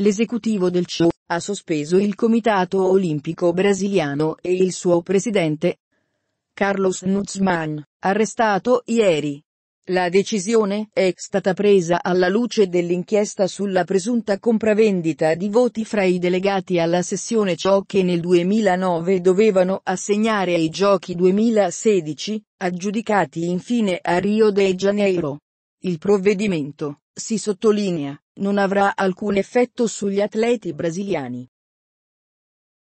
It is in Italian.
L'esecutivo del CIO ha sospeso il Comitato Olimpico Brasiliano e il suo presidente Carlos Nuzman, arrestato ieri. La decisione è stata presa alla luce dell'inchiesta sulla presunta compravendita di voti fra i delegati alla sessione ciò che nel 2009 dovevano assegnare ai Giochi 2016, aggiudicati infine a Rio de Janeiro. Il provvedimento, si sottolinea, non avrà alcun effetto sugli atleti brasiliani.